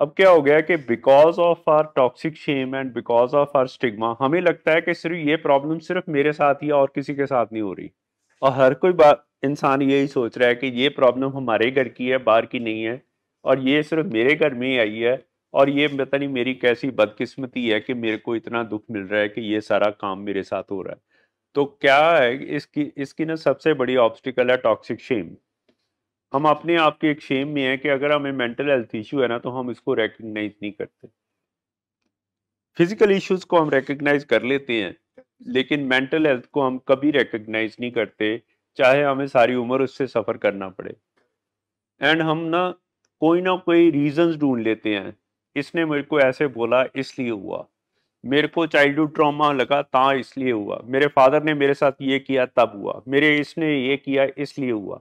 अब क्या हो गया कि because of our toxic shame and because of our stigma हमें लगता है कि सिर्फ ये प्रॉब्लम सिर्फ मेरे साथ ही और किसी के साथ नहीं हो रही और हर कोई बात इंसान यही सोच रहा है कि ये प्रॉब्लम हमारे घर की है बाहर की नहीं है और ये सिर्फ मेरे घर में ही आई है और ये पता नहीं मेरी कैसी बदकिस्मती है कि मेरे को इतना दुख मिल रहा है कि ये सारा काम मेरे साथ हो रहा है तो क्या है इसकी इसकी ना सबसे बड़ी ऑब्स्टिकल है टॉक्सिक शेम हम अपने आप के एक शेम में हैं कि अगर हमें मेंटल हेल्थ इशू है ना तो हम इसको रेकग्नाइज नहीं करते फिजिकल इश्यूज को हम रेकग्नाइज कर लेते हैं लेकिन मेंटल हेल्थ को हम कभी रेकग्नाइज नहीं करते चाहे हमें सारी उम्र उससे सफ़र करना पड़े एंड हम ना कोई ना कोई रीजंस ढूंढ लेते हैं इसने मेरे को ऐसे बोला इसलिए हुआ मेरे को चाइल्डहुड ट्रॉमा लगा ता इसलिए हुआ मेरे फादर ने मेरे साथ ये किया तब हुआ मेरे इसने ये किया इसलिए हुआ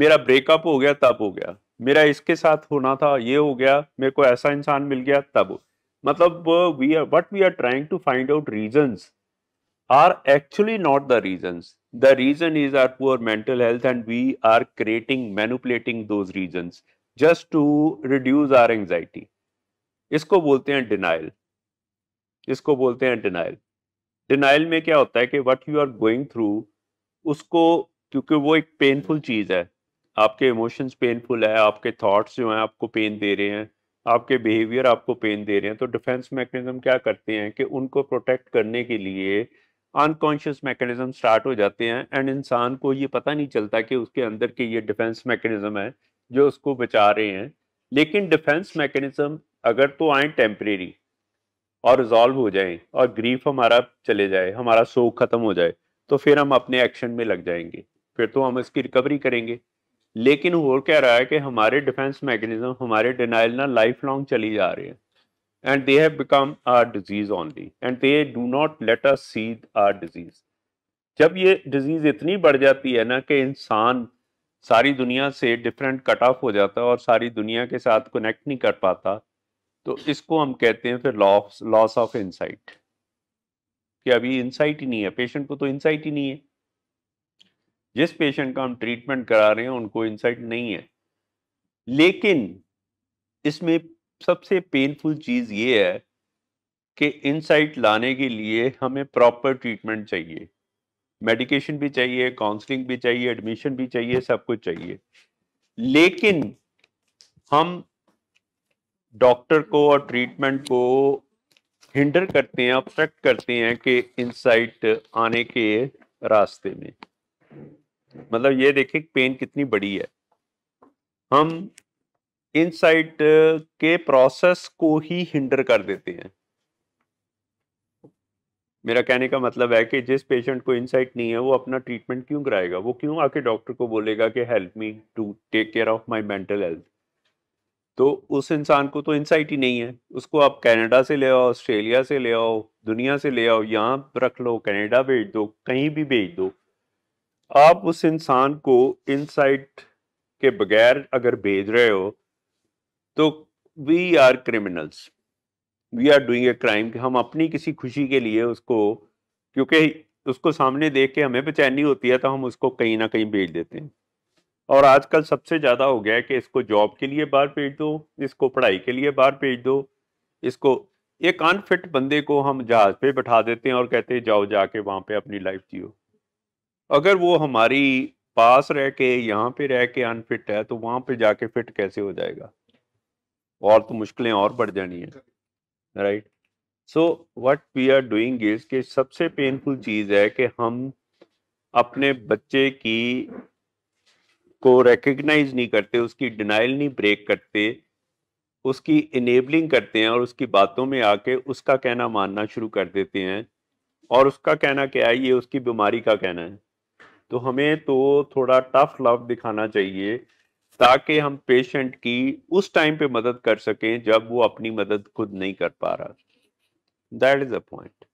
मेरा ब्रेकअप हो गया तब हो गया मेरा इसके साथ होना था ये हो गया मेरे को ऐसा इंसान मिल गया तब मतलब we are what we are trying to find out reasons are actually not the reasons the reason is our poor mental health and we are creating manipulating those reasons just to reduce our anxiety इसको बोलते हैं denial इसको बोलते हैं denial denial में क्या होता है कि what you are going through उसको क्योंकि वो एक पेनफुल चीज है आपके इमोशंस पेनफुल है आपके थॉट्स जो हैं आपको पेन दे रहे हैं आपके बिहेवियर आपको पेन दे रहे हैं तो डिफेंस मैकेनिज्म क्या करते हैं कि उनको प्रोटेक्ट करने के लिए अनकॉन्शियस मैकेनिज्म स्टार्ट हो जाते हैं एंड इंसान को ये पता नहीं चलता कि उसके अंदर के ये डिफेंस मैकेनिज्म है जो उसको बचा रहे हैं लेकिन डिफेंस मैकेनिज्म अगर तो आए टेम्परेरी और रिजॉल्व हो जाए और ग्रीफ हमारा चले जाए हमारा शोक ख़त्म हो जाए तो फिर हम अपने एक्शन में लग जाएंगे फिर तो हम इसकी रिकवरी करेंगे लेकिन हो क्या रहा है कि हमारे डिफेंस मैकेनिज्म हमारे डिनाइल ना लाइफ लॉन्ग चली जा रही है and they have become our disease only and they do not let us see our disease जब ये डिजीज इतनी बढ़ जाती है ना कि इंसान सारी दुनिया से डिफरेंट कट ऑफ हो जाता है और सारी दुनिया के साथ कनेक्ट नहीं कर पाता तो इसको हम कहते हैं फिर लॉस लॉस ऑफ इंसाइट कि अभी इंसाइट ही नहीं है पेशेंट को तो इंसाइट ही नहीं है जिस पेशेंट का हम ट्रीटमेंट करा रहे हैं उनको इंसाइट नहीं है लेकिन इसमें सबसे पेनफुल चीज़ ये है कि इनसाइट लाने के लिए हमें प्रॉपर ट्रीटमेंट चाहिए मेडिकेशन भी चाहिए काउंसलिंग भी चाहिए एडमिशन भी चाहिए सब कुछ चाहिए लेकिन हम डॉक्टर को और ट्रीटमेंट को हिंडर करते हैं ऑब्स्ट्रक्ट करते हैं कि इनसाइट आने के रास्ते में मतलब ये देखे पेन कितनी बड़ी है हम इनसाइट के प्रोसेस को ही हिंडर कर देते हैं मेरा कहने का मतलब है कि जिस पेशेंट को इनसाइट नहीं है वो अपना ट्रीटमेंट क्यों कराएगा वो क्यों आके डॉक्टर को बोलेगा कि help me to take care of my mental health तो उस इंसान को तो इनसाइट ही नहीं है उसको आप कनाडा से ले आओ ऑस्ट्रेलिया से ले आओ दुनिया से ले आओ यहाँ रख लो कनाडा भेज दो कहीं भी भेज दो आप उस इंसान को इनसाइट के बगैर अगर भेज रहे हो तो we are criminals we are doing a crime कि हम अपनी किसी खुशी के लिए उसको क्योंकि उसको सामने देख के हमें बेचैनी होती है तो हम उसको कहीं ना कहीं भेज देते हैं और आजकल सबसे ज़्यादा हो गया है कि इसको जॉब के लिए बाहर भेज दो इसको पढ़ाई के लिए बाहर भेज दो इसको एक अनफिट बंदे को हम जहाज़ पे बैठा देते हैं और कहते हैं जाओ जाके वहाँ पे अपनी लाइफ जियो अगर वो हमारी पास रह के यहाँ पे रह के अनफिट है तो वहाँ पे जाके फिट कैसे हो जाएगा और तो मुश्किलें और बढ़ जानी है right so what we are doing is के सबसे पेनफुल चीज़ है कि हम अपने बच्चे की को रिकग्नाइज नहीं करते उसकी डिनाइल नहीं ब्रेक करते उसकी इनेबलिंग करते हैं और उसकी बातों में आके उसका कहना मानना शुरू कर देते हैं और उसका कहना क्या है ये उसकी बीमारी का कहना है तो हमें तो थोड़ा टफ लव दिखाना चाहिए ताकि हम पेशेंट की उस टाइम पे मदद कर सकें जब वो अपनी मदद खुद नहीं कर पा रहा दैट इज अ पॉइंट